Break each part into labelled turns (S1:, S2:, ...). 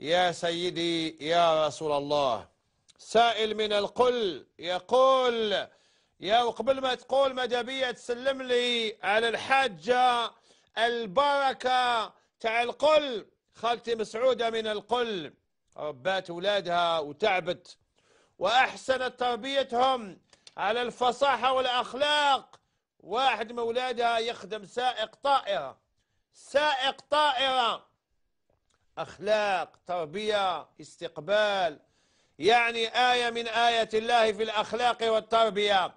S1: يا سيدي يا رسول الله سائل من القل يقول يا وقبل ما تقول مدى تسلم لي على الحاجة البركة تاع القل خالتي مسعودة من القل ربات أولادها وتعبت وأحسنت تربيتهم على الفصاحة والأخلاق واحد من أولادها يخدم سائق طائرة سائق طائرة أخلاق تربية استقبال يعني آية من آية الله في الأخلاق والتربية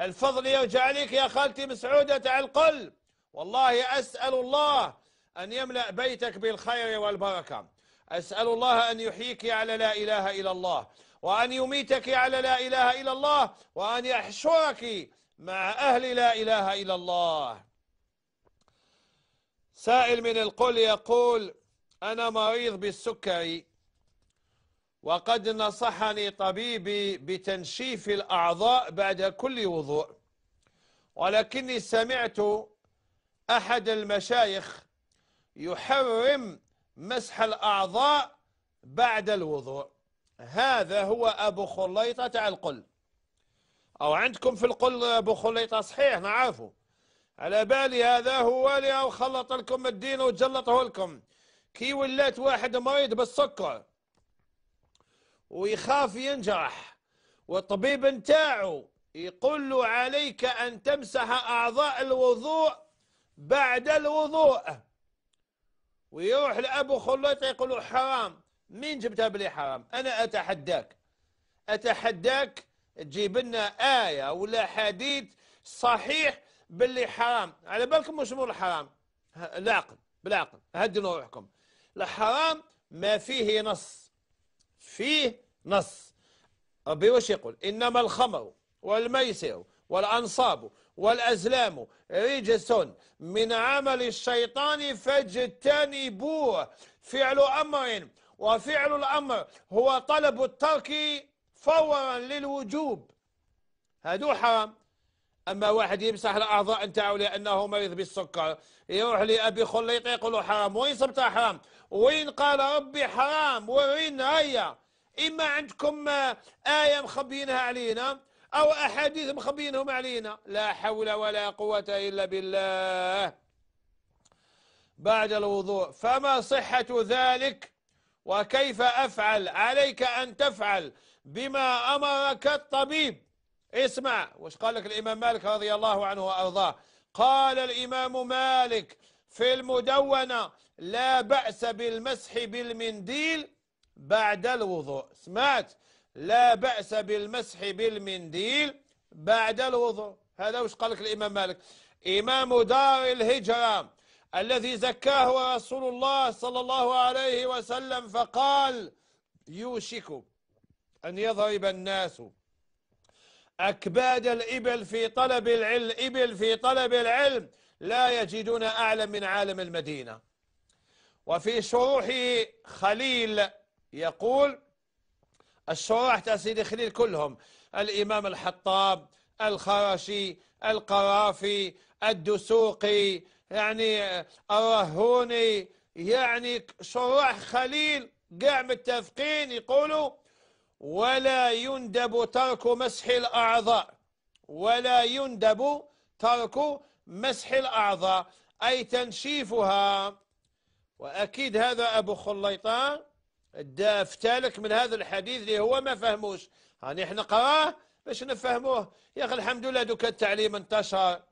S1: الفضل يرجع لك يا خالتي مسعودة تعال قل والله أسأل الله أن يملأ بيتك بالخير والبركة أسأل الله أن يحييك على لا إله إلا الله وأن يميتك على لا إله إلا الله وأن يحشرك مع أهل لا إله إلا الله سائل من القل يقول أنا مريض بالسكري وقد نصحني طبيبي بتنشيف الأعضاء بعد كل وضوء ولكني سمعت أحد المشايخ يحرم مسح الأعضاء بعد الوضوء هذا هو أبو خليطة تاع القل أو عندكم في القل أبو خليطة صحيح نعرفه على بالي هذا هو اللي خلط لكم الدين وجلطه لكم كي ولات واحد مريض بالسكر ويخاف ينجرح والطبيب نتاعو يقول له عليك أن تمسح أعضاء الوضوء بعد الوضوء ويروح لأبو خليط يقول له حرام مين جبتها بلي حرام أنا أتحداك أتحداك تجيب لنا آية ولا حديث صحيح باللي حرام على بالكم مش حرام العقل بالعقل هدوا روحكم الحرام ما فيه نص فيه نص ربي واش يقول إنما الخمر والميسر والأنصاب والأزلام رجس من عمل الشيطان فاجتنبوه فعل أمر وفعل الأمر هو طلب الترك فورا للوجوب هادو حرام أما واحد يمسح الأعضاء نتاعو لأنه مريض بالسكر يروح لأبي خليط يقول له حرام وين صبت حرام وين قال ربي حرام وين هيا إما عندكم آه، آية مخبينها علينا أو أحاديث مخبينهم علينا لا حول ولا قوة إلا بالله بعد الوضوء فما صحة ذلك وكيف أفعل عليك أن تفعل بما أمرك الطبيب اسمع وش قال لك الإمام مالك رضي الله عنه وأرضاه قال الإمام مالك في المدونة لا بأس بالمسح بالمنديل بعد الوضوء سمعت لا بأس بالمسح بالمنديل بعد الوضوء هذا وش قال لك الإمام مالك إمام دار الهجرة الذي زكاه رسول الله صلى الله عليه وسلم فقال يوشك أن يضرب الناس أكباد الإبل في طلب العلم إبل في طلب العلم لا يجدون أعلى من عالم المدينة وفي شروحه خليل يقول الشروح تأسيد خليل كلهم الإمام الحطاب الخرشي القرافي الدسوقي يعني الرهوني يعني شروح خليل قاع متفقين يقولوا ولا يندب ترك مسح الأعضاء ولا يندب ترك مسح الأعضاء أي تنشيفها وأكيد هذا أبو خليطان افتالك من هذا الحديث اللي هو ما فهموش هاني احنا نقراه باش نفهموه يا أخي الحمد لله دوك التعليم انتشر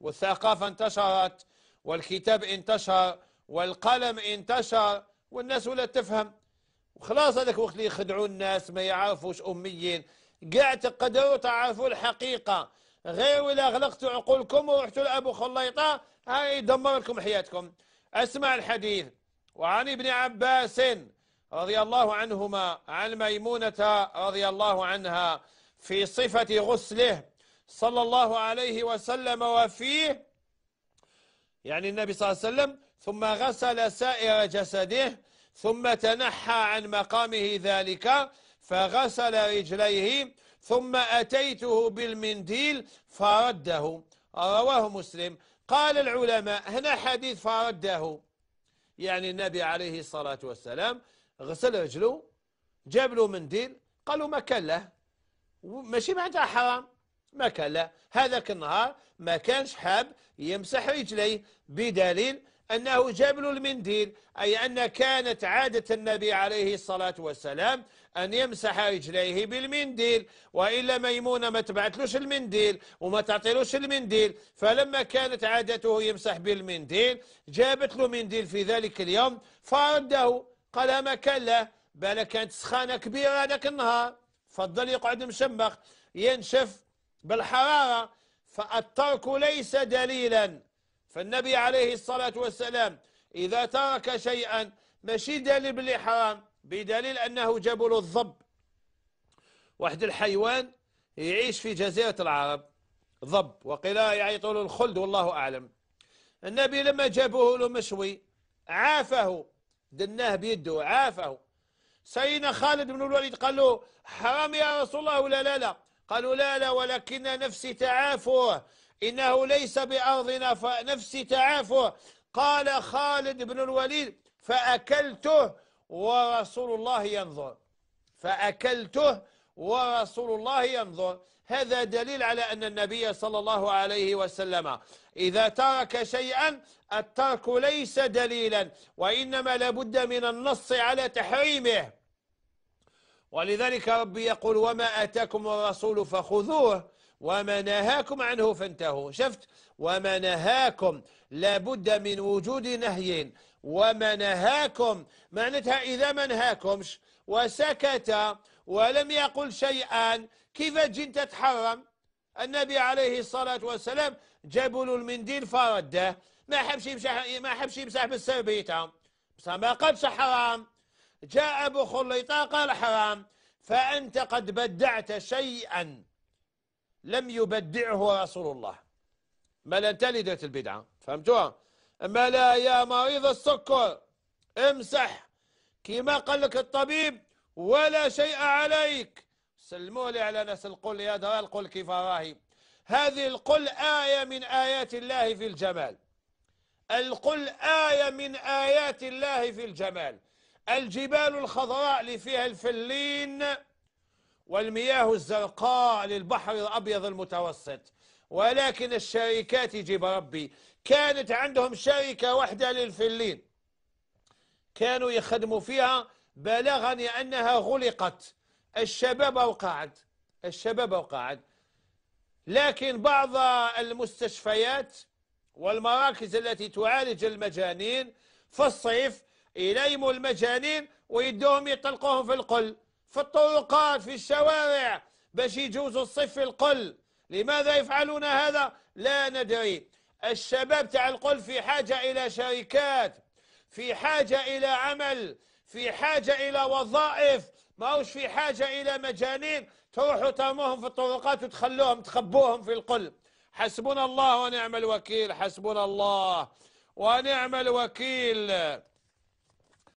S1: والثقافة انتشرت والكتاب انتشر والقلم انتشر والناس ولا تفهم وخلاص هذاك وقت اللي يخدعوا الناس ما يعرفوش أميين قاع تقدروا تعرفوا الحقيقة غير ولا غلقتوا عقولكم ورحتوا لأبو خليطة هاي يدمر لكم حياتكم أسمع الحديث وعن ابن عباس رضي الله عنهما عن ميمونة رضي الله عنها في صفة غسله صلى الله عليه وسلم وفيه يعني النبي صلى الله عليه وسلم ثم غسل سائر جسده ثم تنحى عن مقامه ذلك فغسل رجليه ثم أتيته بالمنديل فرده رواه مسلم قال العلماء هنا حديث فرده يعني النبي عليه الصلاة والسلام غسل رجله جاب له منديل قالوا ما كان له ماشي معناتها حرام ما كان له هذاك النهار ما كانش حاب يمسح رجليه بدليل أنه جبل المنديل أي أن كانت عادة النبي عليه الصلاة والسلام أن يمسح رجليه بالمنديل وإلا ميمونة ما تبعتلوش المنديل وما تعطيلوش المنديل فلما كانت عادته يمسح بالمنديل جابت له منديل في ذلك اليوم فرده قال ما كان له بل كانت سخانة كبيرة هذاك النهار فضل يقعد مشمخ ينشف بالحرارة فالترك ليس دليلا فالنبي عليه الصلاة والسلام إذا ترك شيئا ماشي دليل بلي حرام بدليل أنه جبل الضب واحد الحيوان يعيش في جزيرة العرب ضب وقيل يعيط له الخلد والله أعلم النبي لما جابوه له مشوي عافه دناه بيده عافه سيدنا خالد بن الوليد قال له حرام يا رسول الله ولا لا لا قالوا لا لا ولكن نفسي تعافوه إنه ليس بأرضنا فنفسي تعافه قال خالد بن الوليد فأكلته ورسول الله ينظر فأكلته ورسول الله ينظر هذا دليل على أن النبي صلى الله عليه وسلم إذا ترك شيئا الترك ليس دليلا وإنما لابد من النص على تحريمه ولذلك ربي يقول وما أتاكم الرسول فخذوه وما نهاكم عنه فانتهوا شفت وما نهاكم لابد من وجود نهي وما نهاكم معناتها إذا ما نهاكمش وسكت ولم يقل شيئا كيف تجي أنت تحرم النبي عليه الصلاة والسلام جبل المنديل فرده ما حبش يمسح ما حبش يمسح بالسربيته بصح ما قالش حرام جاء أبو خليطة قال حرام فأنت قد بدعت شيئا لم يبدعه رسول الله ما لن تلدت البدعة فهمتوها أما لا يا مريض السكر امسح كما قال لك الطبيب ولا شيء عليك سلموا لي على ناس القل يا درا القل كيف راهي هذه القل آية من آيات الله في الجمال القل آية من آيات الله في الجمال الجبال الخضراء اللي فيها الفلين والمياه الزرقاء للبحر الأبيض المتوسط ولكن الشركات يجيب ربي كانت عندهم شركة واحدة للفلين كانوا يخدموا فيها بلغني أنها غلقت الشباب أوقعت الشباب أوقعت لكن بعض المستشفيات والمراكز التي تعالج المجانين في الصيف يليموا المجانين ويدوهم يطلقوهم في القل في الطرقات في الشوارع باش يجوزوا الصف القل لماذا يفعلون هذا لا ندري الشباب تاع القل في حاجة إلى شركات في حاجة إلى عمل في حاجة إلى وظائف ماهوش في حاجة إلى مجانين تروحوا ترموهم في الطرقات وتخلوهم تخبوهم في القل حسبنا الله ونعم الوكيل حسبنا الله ونعم الوكيل